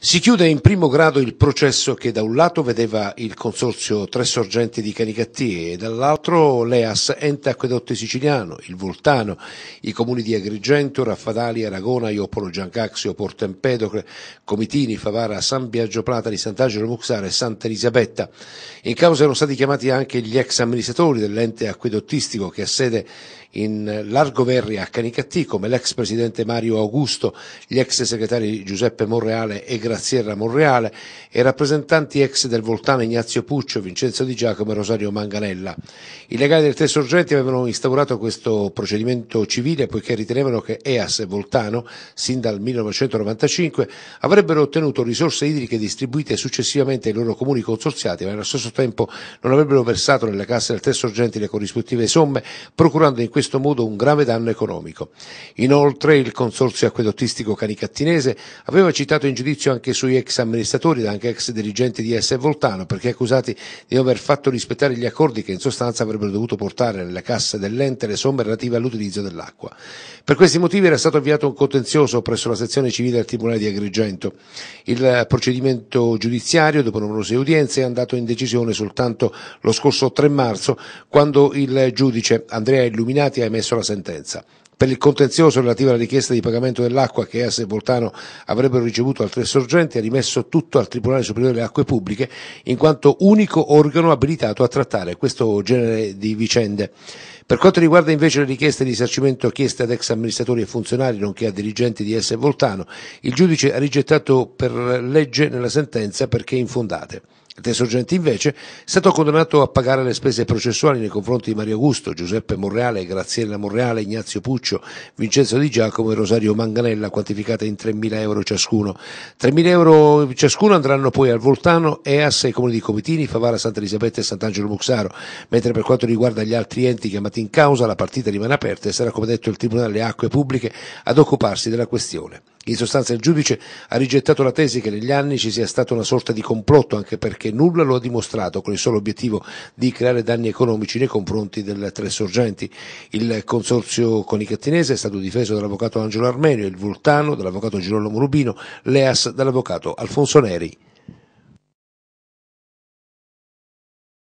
Si chiude in primo grado il processo che da un lato vedeva il consorzio Tre Sorgenti di Canicattì e dall'altro l'EAS Ente Acquedotti Siciliano, il Voltano, i comuni di Agrigento, Raffadali, Aragona, Iopolo Giancaxio, Porto Empedocle, Comitini, Favara, San Biagio Plata di Sant'Angelo Muxare e Santa Elisabetta. In causa erano stati chiamati anche gli ex amministratori dell'ente acquedottistico che ha sede in Largo Verri a Canicattì come l'ex presidente Mario Augusto, gli ex segretari Giuseppe Monreale e Graziella Monreale e rappresentanti ex del Voltano Ignazio Puccio, Vincenzo Di Giacomo e Rosario Manganella. I legali del tre sorgenti avevano instaurato questo procedimento civile poiché ritenevano che EAS e Voltano, sin dal 1995, avrebbero ottenuto risorse idriche distribuite successivamente ai loro comuni consorziati, ma nello stesso tempo non avrebbero versato nelle casse del tre sorgenti le corrispettive somme, procurando in questo modo un grave danno economico. Inoltre il consorzio acquedottistico canicattinese aveva citato in giudizio anche anche sui ex amministratori, anche ex dirigenti di S. Voltano, perché accusati di non aver fatto rispettare gli accordi che in sostanza avrebbero dovuto portare nelle casse dell'ente le somme relative all'utilizzo dell'acqua. Per questi motivi era stato avviato un contenzioso presso la sezione civile del Tribunale di Agrigento. Il procedimento giudiziario, dopo numerose udienze, è andato in decisione soltanto lo scorso 3 marzo, quando il giudice Andrea Illuminati ha emesso la sentenza. Per il contenzioso relativo alla richiesta di pagamento dell'acqua che EAS e Voltano avrebbero ricevuto altre sorgenti ha rimesso tutto al Tribunale Superiore delle Acque Pubbliche in quanto unico organo abilitato a trattare questo genere di vicende. Per quanto riguarda invece le richieste di risarcimento chieste ad ex amministratori e funzionari nonché a dirigenti di EAS e Voltano, il giudice ha rigettato per legge nella sentenza perché infondate. Il Tesorgenti invece è stato condannato a pagare le spese processuali nei confronti di Mario Augusto, Giuseppe Morreale, Graziella Morreale, Ignazio Puccio, Vincenzo Di Giacomo e Rosario Manganella, quantificate in 3.000 euro ciascuno. 3.000 euro ciascuno andranno poi al Voltano, e a sei comuni di Comitini, Favara, Santa Elisabetta e Sant'Angelo Muxaro, mentre per quanto riguarda gli altri enti chiamati in causa la partita rimane aperta e sarà come detto il Tribunale Acque Pubbliche ad occuparsi della questione. In sostanza il giudice ha rigettato la tesi che negli anni ci sia stata una sorta di complotto, anche perché nulla lo ha dimostrato, con il solo obiettivo di creare danni economici nei confronti delle Tre Sorgenti. Il consorzio conicattinese è stato difeso dall'avvocato Angelo Armenio, il Vultano dall'avvocato Girolamo Rubino, l'EAS dall'avvocato Alfonso Neri.